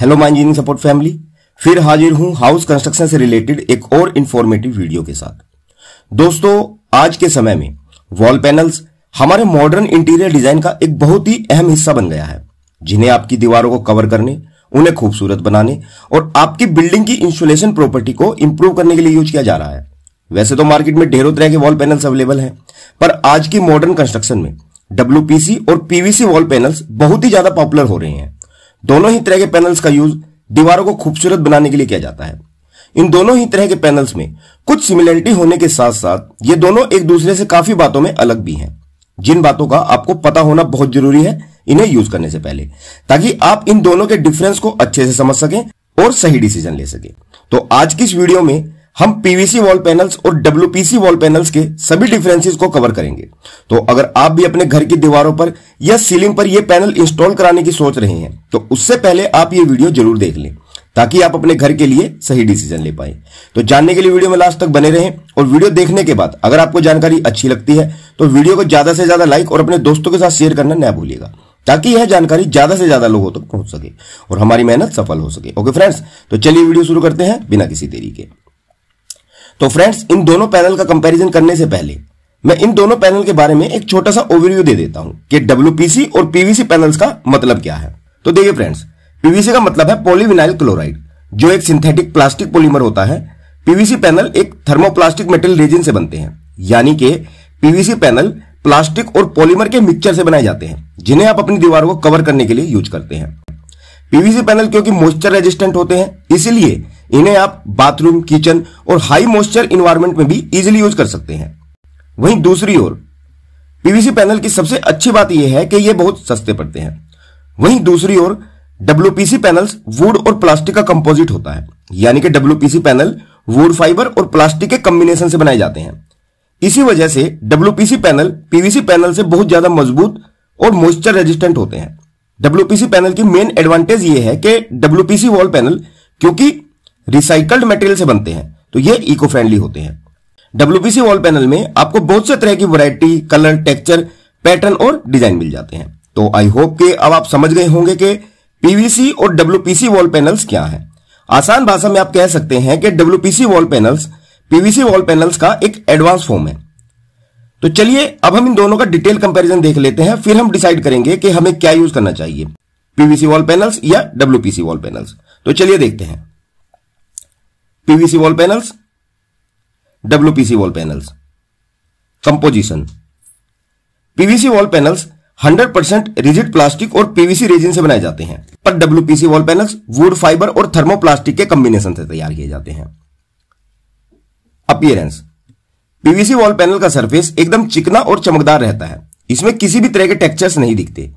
Hello my engineering support family फिर हाजिर हूं हाउस कंस्ट्रक्शन से रिलेटेड एक और इन्फॉर्मेटिव वीडियो के साथ दोस्तों आज के समय में वॉल पैनल्स हमारे मॉडर्न इंटीरियर डिजाइन का एक बहुत ही अहम हिस्सा बन गया है जिन्हें आपकी दीवारों को कवर करने उन्हें खूबसूरत बनाने और आपकी बिल्डिंग की इंसुलेशन प्रॉपर्टी को इंप्रूव करने के लिए यूज किया जा रहा है वैसे तो मार्केट में ढेरों तरह के वॉल पैनल्स अवेलेबल हैं पर आज की मॉडर्न कंस्ट्रक्शन में डब्ल्यू और पीवीसी वॉल पैनल्स बहुत ही ज्यादा पॉपुलर हो रहे हैं दोनों ही तरह के पैनल्स का यूज दीवारों को खूबसूरत बनाने के लिए किया जाता है इन दोनों ही तरह के पैनल्स में कुछ सिमिलरिटी होने के साथ साथ ये दोनों एक दूसरे से काफी बातों में अलग भी हैं जिन बातों का आपको पता होना बहुत जरूरी है इन्हें यूज करने से पहले ताकि आप इन दोनों के डिफरेंस को अच्छे से समझ सकें और सही डिसीजन ले सकें तो आज की इस वीडियो में हम पीवीसी वॉल पैनल्स और डब्ल्यूपीसी वॉल पैनल्स के सभी डिफरेंसेस को कवर करेंगे तो अगर आप भी अपने घर की दीवारों पर या सीलिंग पर यह पैनल इंस्टॉल कराने की सोच रहे हैं तो उससे पहले आप ये वीडियो जरूर देख लें ताकि आप अपने घर के लिए सही डिसीजन ले पाए तो जानने के लिए वीडियो में लास्ट तक बने रहें और वीडियो देखने के बाद अगर आपको जानकारी अच्छी लगती है तो वीडियो को ज्यादा से ज्यादा लाइक और अपने दोस्तों के साथ शेयर करना न भूलिएगा ताकि यह जानकारी ज्यादा से ज्यादा लोगों तक तो पहुंच सके और हमारी मेहनत सफल हो सके ओके फ्रेंड्स तो चलिए वीडियो शुरू करते हैं बिना किसी देरी के तो फ्रेंड्स इन दोनों पैनल का कंपैरिजन करने से पहले मैं इन दोनों पैनल के बारे में एक छोटा सा ओवरव्यू दे देता हूं कि डब्ल्यू और पीवीसी पैनल्स का मतलब क्या है तो देखिए फ्रेंड्स पीवीसी का मतलब है पॉलीविनाइल क्लोराइड जो एक सिंथेटिक प्लास्टिक पॉलीमर होता है पीवीसी पैनल एक थर्मोप्लास्टिक मेटल रेजिन से बनते हैं यानी कि पीवीसी पैनल प्लास्टिक और पॉलीमर के मिक्सचर से बनाए जाते हैं जिन्हें आप अपनी दीवार को कवर करने के लिए यूज करते हैं पीवीसी पैनल क्योंकि मॉइस्चर रेजिस्टेंट होते हैं इसीलिए इन्हें आप बाथरूम किचन और हाई मॉइस्चर इन्वायरमेंट में भी इजिली यूज कर सकते हैं वहीं दूसरी ओर पीवीसी पैनल की सबसे अच्छी बात यह है कि ये बहुत सस्ते पड़ते हैं वहीं दूसरी ओर डब्ल्यूपीसी पैनल्स वुड और प्लास्टिक का कंपोजिट होता है यानी कि डब्ल्यूपीसी पैनल वुड फाइबर और प्लास्टिक के कॉम्बिनेशन से बनाए जाते हैं इसी वजह से डब्ल्यूपीसी पैनल पीवीसी पैनल से बहुत ज्यादा मजबूत और मॉइस्चर रेजिस्टेंट होते हैं डब्ल्यूपीसी पैनल की मेन एडवांटेज ये है कि डब्ल्यूपीसी वॉल पैनल क्योंकि रिसाइकल्ड मटेरियल से बनते हैं तो ये इको फ्रेंडली होते हैं डब्ल्यूबीसी वॉल पैनल में आपको बहुत से तरह की वैरायटी कलर टेक्सचर पैटर्न और डिजाइन मिल जाते हैं तो आई होप के अब आप समझ गए होंगे कि पीवीसी और डब्ल्यूपीसी वॉल पैनल्स क्या है आसान भाषा में आप कह सकते हैं कि WPC wall panels PVC wall panels का एक एडवांस फॉर्म है तो चलिए अब हम इन दोनों का डिटेल कंपैरिजन देख लेते हैं फिर हम डिसाइड करेंगे कि हमें क्या यूज करना चाहिए पीवीसी वॉल पैनल्स या डब्ल्यूपीसी वॉल पैनल्स तो चलिए देखते हैं PVC wall panels WPC wall panels composition PVC wall panels 100% percent rigid plastic और पीवीसी रेजिन से बनाए जाते हैं पर WPC wall panels wood fibre और थर्मोप्लास्टिक के कंबिनेशन से तैयार किए जाते हैं अपियरेंस पीवीसी वॉल पैनल का सरफेस एकदम चिकना और चमकदार रहता है इसमें किसी भी तरह के टेक्सचर्स नहीं दिखते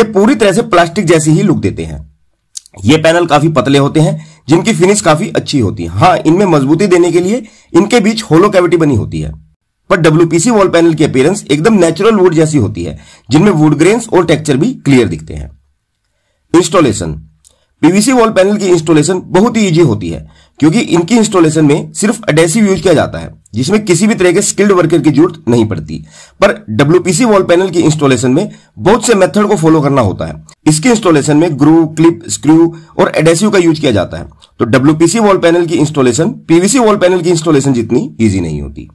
ये पूरी तरह से प्लास्टिक जैसे ही लुक देते हैं ये पैनल काफी पतले होते हैं जिनकी फिनिश काफी अच्छी होती है हाँ इनमें मजबूती देने के लिए इनके बीच होलो कैविटी बनी होती है पर डब्ल्यूपीसी वॉल पैनल की अपेयरेंस एकदम नेचुरल वुड जैसी होती है जिनमें वुड ग्रेन्स और टेक्सचर भी क्लियर दिखते हैं इंस्टॉलेशन पीवीसी वॉल पैनल की इंस्टॉलेशन बहुत ही ईजी होती है क्योंकि इनकी इंस्टॉलेशन में सिर्फ अडेसिव यूज किया जाता है जिसमें किसी भी तरह के स्किल्ड वर्कर की जरूरत नहीं पड़ती पर डब्ल्यूपीसी वॉल पैनल की इंस्टॉलेशन में बहुत से मेथड को फॉलो करना होता है इसके इंस्टॉलेशन में ग्रू क्लिप स्क्रू और एडेसिव का यूज किया जाता है तो डब्ल्यूपीसी वॉल पैनल की इंस्टॉलेशन पीवीसी वॉल पैनल की इंस्टॉलेशन जितनी ईजी नहीं होती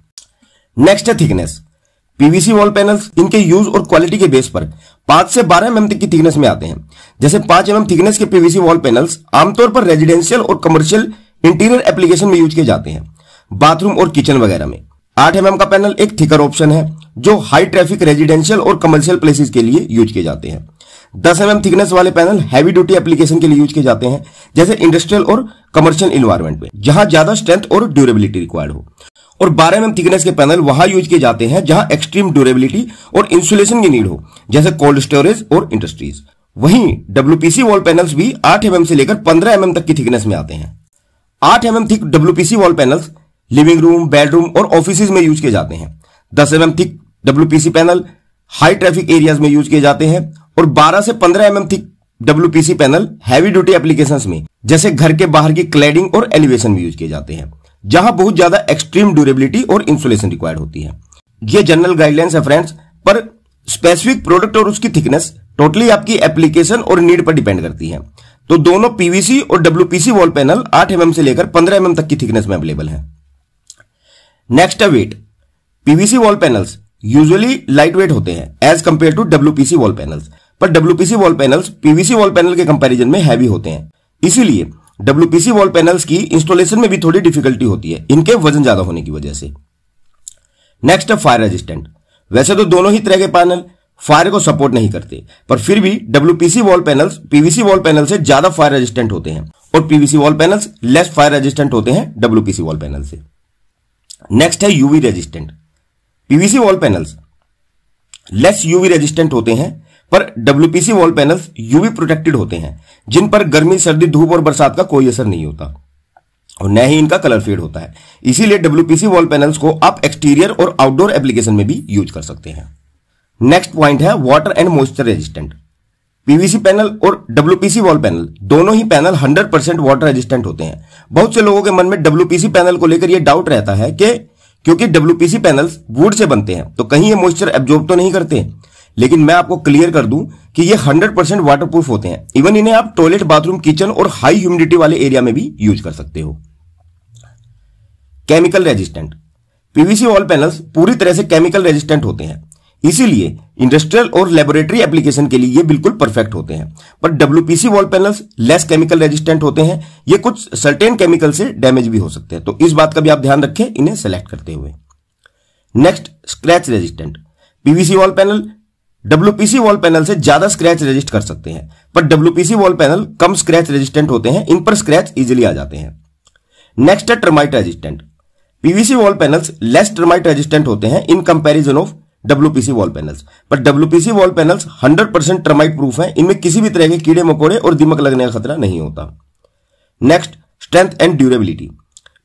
नेक्स्ट है थिकनेस पीवीसी वॉल पैनल इनके यूज और क्वालिटी के बेस पर पांच से बारह एम mm तक की थिकनेस में आते हैं जैसे पांच एम थिकनेस के पीवीसी वॉल पैनल्स आमतौर पर रेजिडेंशियल और कमर्शियल इंटीरियर एप्लीकेशन में यूज किए जाते हैं बाथरूम और किचन वगैरह में आठ एम का पैनल एक थिकर ऑप्शन है जो हाई ट्रैफिक रेजिडेंशियल और कमर्शियल प्लेसेस के लिए यूज किए जाते हैं दस एम थिकनेस वाले पैनल हैवी ड्यूटी एप्लीकेशन के लिए यूज किए जाते हैं जैसे इंडस्ट्रियल और कमर्शियल इन्वायरमेंट में जहां ज्यादा स्ट्रेंथ और ड्यूरेबिलिटी रिक्वायर्ड हो और बारह एम थिकनेस के पैनल वहां यूज किए जाते हैं जहां एक्सट्रीम ड्यूरेबिलिटी और इंसुलेशन की नीड हो जैसे कोल्ड स्टोरेज और इंडस्ट्रीज वहीं डब्ल्यूपीसी वॉल पैनल्स भी आठ एम से लेकर पंद्रह एम तक की थिकनेस में आते हैं आठ M thick WPC wall panels living room bedroom और ऑफिस में यूज किए जाते हैं दस M M thick W panel high traffic areas में यूज किए जाते हैं और 12 से 15 M M thick W panel heavy duty application में जैसे घर के बाहर की क्लैडिंग और एलिवेशन में यूज किए जाते हैं जहां बहुत ज्यादा एक्सट्रीम ड्यूरेबिलिटी और इंसुलेशन रिक्वायर्ड होती है ये जनरल गाइडलाइंस है फ्रेंड्स पर स्पेसिफिक प्रोडक्ट और उसकी थिकनेस टोटली आपकी एप्लीकेशन और नीड पर डिपेंड करती है तो दोनों पीवीसी और WPC wall panel 8 MM mm से लेकर 15 एमएम mm तक की थिकनेस में अवेलेबल है नेक्स्ट है weight PVC wall panels usually light weight होते हैं as compare to WPC wall panels पर WPC wall panels PVC wall panel के कंपैरिजन में हैवी होते हैं इसीलिए डब्ल्यूपीसी वॉल पैनल्स की इंस्टॉलेशन में भी थोड़ी डिफिकल्टी होती है इनके वजन ज्यादा होने की वजह से नेक्स्ट है फायर रेजिस्टेंट वैसे तो दोनों ही तरह के पैनल फायर को सपोर्ट नहीं करते पर फिर भी WPC wall panels PVC wall panel से ज्यादा फायर रेजिस्टेंट होते हैं और PVC wall panels less fire resistant होते हैं डब्ल्यूपीसी वॉल पैनल से नेक्स्ट है UV resistant PVC wall panels less UV resistant होते हैं पर WPC wall panels UV protected होते हैं जिन पर गर्मी सर्दी धूप और बरसात का कोई असर नहीं होता और न ही इनका कलर फेड होता है इसीलिए डब्ल्यूपीसी वॉल पैनल्स को आप एक्सटीरियर और आउटडोर एप्लीकेशन में भी यूज कर सकते हैं नेक्स्ट पॉइंट है water and moisture resistant PVC panel और डब्ल्यूपीसी वॉल पैनल दोनों ही पैनल 100 परसेंट वाटर रेजिस्टेंट होते हैं बहुत से लोगों के मन में डब्ल्यूपीसी पैनल को लेकर यह डाउट रहता है कि क्योंकि डब्ल्यूपीसी पैनल वुड से बनते हैं तो कहीं ये मॉइस्चर एब्जॉर्ब तो नहीं करते हैं। लेकिन मैं आपको क्लियर कर दूं कि ये 100 परसेंट प्रूफ होते हैं इवन इन्हें आप टॉयलेट बाथरूम किचन और हाई ह्यूमिडिटी वाले एरिया में भी यूज कर सकते हो chemical resistant PVC wall panels पूरी तरह से केमिकल रेजिस्टेंट होते हैं इसीलिए इंडस्ट्रियल और लेबोरेटरी एप्लीकेशन के लिए ये बिल्कुल परफेक्ट होते हैं पर WPC wall panels less chemical resistant होते हैं ये कुछ सर्टेन केमिकल से डैमेज भी हो सकते हैं तो इस बात का भी आप ध्यान रखें इन्हें सेलेक्ट करते हुए next scratch resistant PVC wall panel WPC wall panel से ज्यादा स्क्रैच रेजिस्ट कर सकते हैं पर डब्ल्यूपीसी वॉल पैनल कम स्क्रैच रेजिस्टेंट होते हैं इन पर स्क्रैच इजिली आ जाते हैं नेक्स्ट है termite resistant PVC wall panels less termite resistant होते हैं in comparison of WPC wall panels पर WPC wall panels 100 percent termite proof है इनमें किसी भी तरह के कीड़े मकोड़े और दीमक लगने का खतरा नहीं होता next strength and durability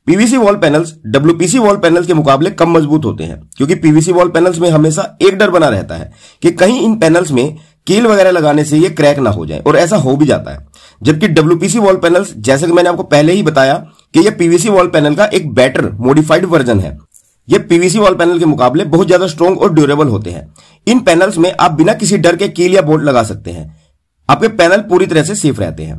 PVC wall panels WPC wall panels के मुकाबले कम मजबूत होते हैं क्योंकि पीवीसी वॉल पैनल्स में हमेशा एक डर बना रहता है कि कहीं इन पैनल्स में कील वगैरह लगाने से ये क्रैक ना हो जाए और ऐसा हो भी जाता है जबकि डब्ल्यूपीसी वॉल पैनल्स जैसे कि मैंने आपको पहले ही बताया कि यह पीवीसी वॉल पैनल का एक बेटर मॉडिफाइड वर्जन है ये पीवीसी वॉल पैनल के मुकाबले बहुत ज्यादा स्ट्रॉन्ग और ड्यूरेबल होते हैं इन पैनल्स में आप बिना किसी डर के कील या बोर्ड लगा सकते हैं आपके पैनल पूरी तरह से सेफ रहते हैं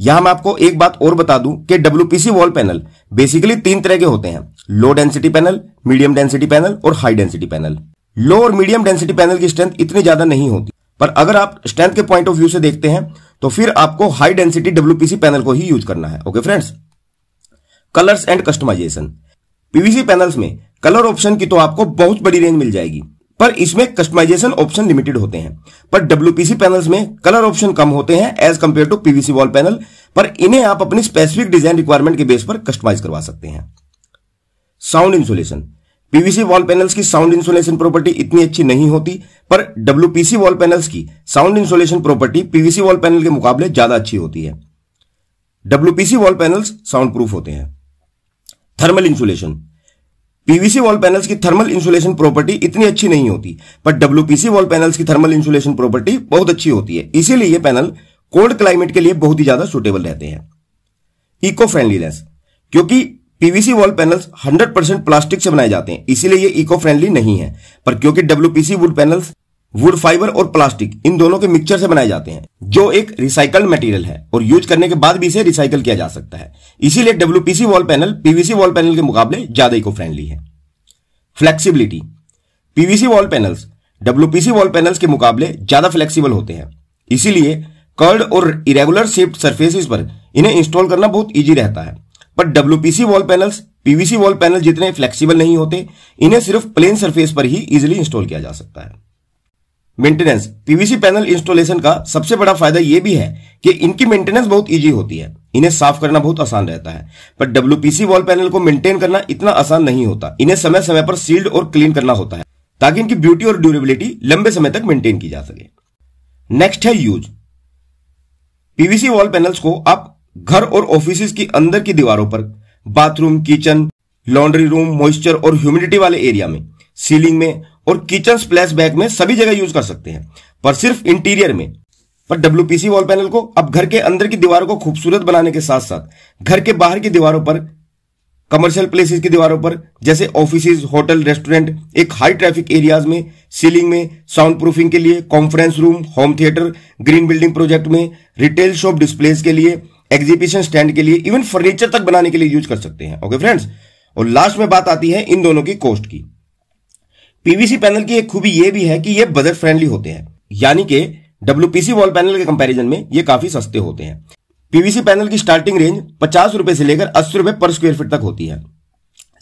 यहां मैं आपको एक बात और बता दूं कि डब्ल्यूपीसी वॉल पैनल बेसिकली तीन तरह के होते हैं low density panel medium density panel और हाई डेंसिटी पैनल लो और मीडियम डेंसिटी पैनल की स्ट्रेंथ इतनी ज्यादा नहीं होती पर अगर आप स्ट्रेंथ के पॉइंट ऑफ व्यू से देखते हैं तो फिर आपको हाई डेंसिटी डब्ल्यूपीसी पैनल को ही यूज करना है okay friends colours and customisation PVC panels में कलर ऑप्शन की तो आपको बहुत बड़ी रेंज मिल जाएगी पर इसमें कस्टमाइजेशन ऑप्शन लिमिटेड होते हैं पर डब्ल्यूपीसी पैनल्स में कलर ऑप्शन कम होते हैं as compare to PVC wall panel पर इन्हें आप अपनी स्पेसिफिक डिजाइन रिक्वायरमेंट के बेस पर कस्टमाइज करवा सकते हैं sound insulation PVC wall panels की साउंड इंसुलेशन प्रॉपर्टी इतनी अच्छी नहीं होती पर डब्ल्यूपीसी वॉल पैनल्स की sound insulation property PVC wall panel के मुकाबले ज्यादा अच्छी होती है WPC wall panels sound proof होते हैं thermal insulation PVC wall panels की थर्मल इंसुलेशन प्रॉपर्टी इतनी अच्छी नहीं होती पर डब्ल्यूपीसी वॉल पैनल्स की थर्मल इंसुलेशन प्रॉपर्टी बहुत अच्छी होती है इसीलिए ये पैनल कोल्ड क्लाइमेट के लिए बहुत ही ज्यादा सुटेबल रहते हैं इको फ्रेंडलीनेस क्योंकि पीवीसी वॉल पैनल्स 100% प्लास्टिक से बनाए जाते हैं इसीलिए ये इको फ्रेंडली नहीं है पर क्योंकि WPC wood panels wood fibre और प्लास्टिक इन दोनों के मिक्सचर से बनाए जाते हैं जो एक रिसाइकल्ड मटेरियल है और यूज करने के बाद भी इसे रिसाइकल किया जा सकता है इसीलिए WPC wall panel PVC wall panel के मुकाबले ज्यादा इको फ्रेंडली है flexibility PVC wall panels WPC wall panels के मुकाबले ज्यादा फ्लेक्सिबल होते हैं इसीलिए कर्ड और इरेगुलर शेप्ड सरफेसिस पर इन्हें इंस्टॉल करना बहुत ईजी रहता है पर WPC wall panels PVC wall panel जितने फ्लेक्सिबल नहीं होते इन्हें सिर्फ प्लेन सरफेस पर ही इजिली इंस्टॉल किया जा सकता है मेंटेनेंस पीवीसी पैनल इंस्टॉलेशन का सबसे बड़ा फायदा यह भी है कि इनकी मेंटेनेंस बहुत ईजी होती है इन्हें साफ करना बहुत आसान रहता है पर डब्ल्यूपीसी वॉल पैनल को मेंटेन करना इतना आसान नहीं होता इन्हें समय समय पर सील्ड और क्लीन करना होता है ताकि इनकी ब्यूटी और ड्यूरेबिलिटी लंबे समय तक मेंटेन की जा सके नेक्स्ट है यूज पीवीसी वॉल पैनल्स को आप घर और ऑफिस की अंदर की दीवारों पर bathroom kitchen laundry room moisture और ह्यूमिडिटी वाले एरिया में सीलिंग में और किचन स्प्लैश बैग में सभी जगह यूज कर सकते हैं पर सिर्फ इंटीरियर में पर पीसी वॉल पैनल को अब घर के अंदर की दीवारों को खूबसूरत बनाने के साथ साथ घर के बाहर की दीवारों पर कमर्शियल प्लेसेस की दीवारों पर जैसे ऑफिस होटल रेस्टोरेंट एक हाई ट्रैफिक एरियाज में सीलिंग में साउंड प्रूफिंग के लिए conference room home theatre green building project में रिटेल शॉप डिस्प्लेस के लिए एग्जीबिशन स्टैंड के लिए इवन फर्नीचर तक बनाने के लिए यूज कर सकते हैं ओके फ्रेंड्स और लास्ट में बात आती है इन दोनों की कॉस्ट की पीवीसी पैनल की एक खूबी यह भी है कि ये बजट फ्रेंडली होते हैं यानी कि डब्ल्यूपीसी वॉल पैनल के कंपैरिजन में ये काफी सस्ते होते हैं पीवीसी पैनल की स्टार्टिंग रेंज पचास रुपए से लेकर अस्सी रुपए पर स्क्वायर फीट तक होती है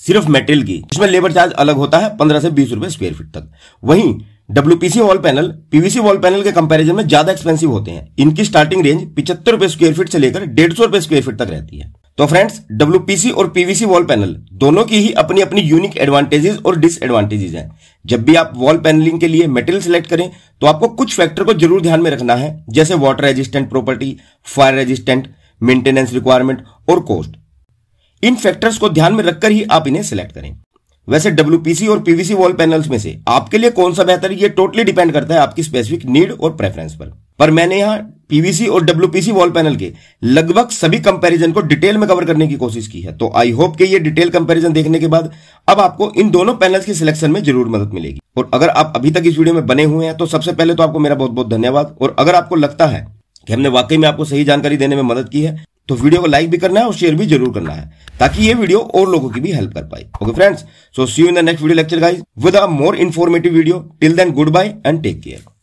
सिर्फ मेटेरियल की जिसमें लेबर चार्ज अलग होता है पंद्रह से बीस रुपए स्क्वायर फीट तक वहीं WPC wall panel PVC wall panel के कंपैरिजन में ज्यादा एक्सपेंसिव होते हैं इनकी स्टार्टिंग रेंज पिछहत्तर रुपए स्क्वायर फीट से लेकर डेढ़ सौ रुपए स्क्वायर फीट तक रहती है तो फ्रेंड्स डब्ल्यूपीसी और पीवीसी वॉल पैनल दोनों की ही अपनी अपनी यूनिक एडवांटेजेस और डिसएडवांटेजेस हैं जब भी आप वॉल पैनलिंग के लिए मेटेरियल सिलेक्ट करें तो आपको कुछ फैक्टर को जरूर ध्यान में रखना है जैसे water resistant property fire resistant maintenance requirement और कॉस्ट इन फैक्टर्स को ध्यान में रखकर ही आप इन्हें सिलेक्ट करें वैसे डब्ल्यूपीसी और पीवीसी वॉल पैनल में से आपके लिए कौन सा बेहतर ये टोटली डिपेंड करता है आपकी स्पेसिफिक नीड और प्रेफरेंस पर पर मैंने यहां पीवीसी और डब्ल्यूपीसी वॉल पैनल के लगभग सभी कंपैरिजन को डिटेल में कवर करने की कोशिश की है तो आई होप कि ये डिटेल कंपैरिजन देखने के बाद अब आपको इन दोनों पैनल्स की सिलेक्शन में जरूर मदद मिलेगी और अगर आप अभी तक इस वीडियो में बने हुए हैं तो सबसे पहले तो आपको मेरा बहुत बहुत धन्यवाद और अगर आपको लगता है कि हमने वाकई में आपको सही जानकारी देने में मदद की है तो वीडियो को लाइक भी करना है और शेयर भी जरूर करना है ताकि ये वीडियो और लोगों की भी हेल्प कर पाए okay friends so see you in the next video lecture guys with a more informative video till then good bye and take care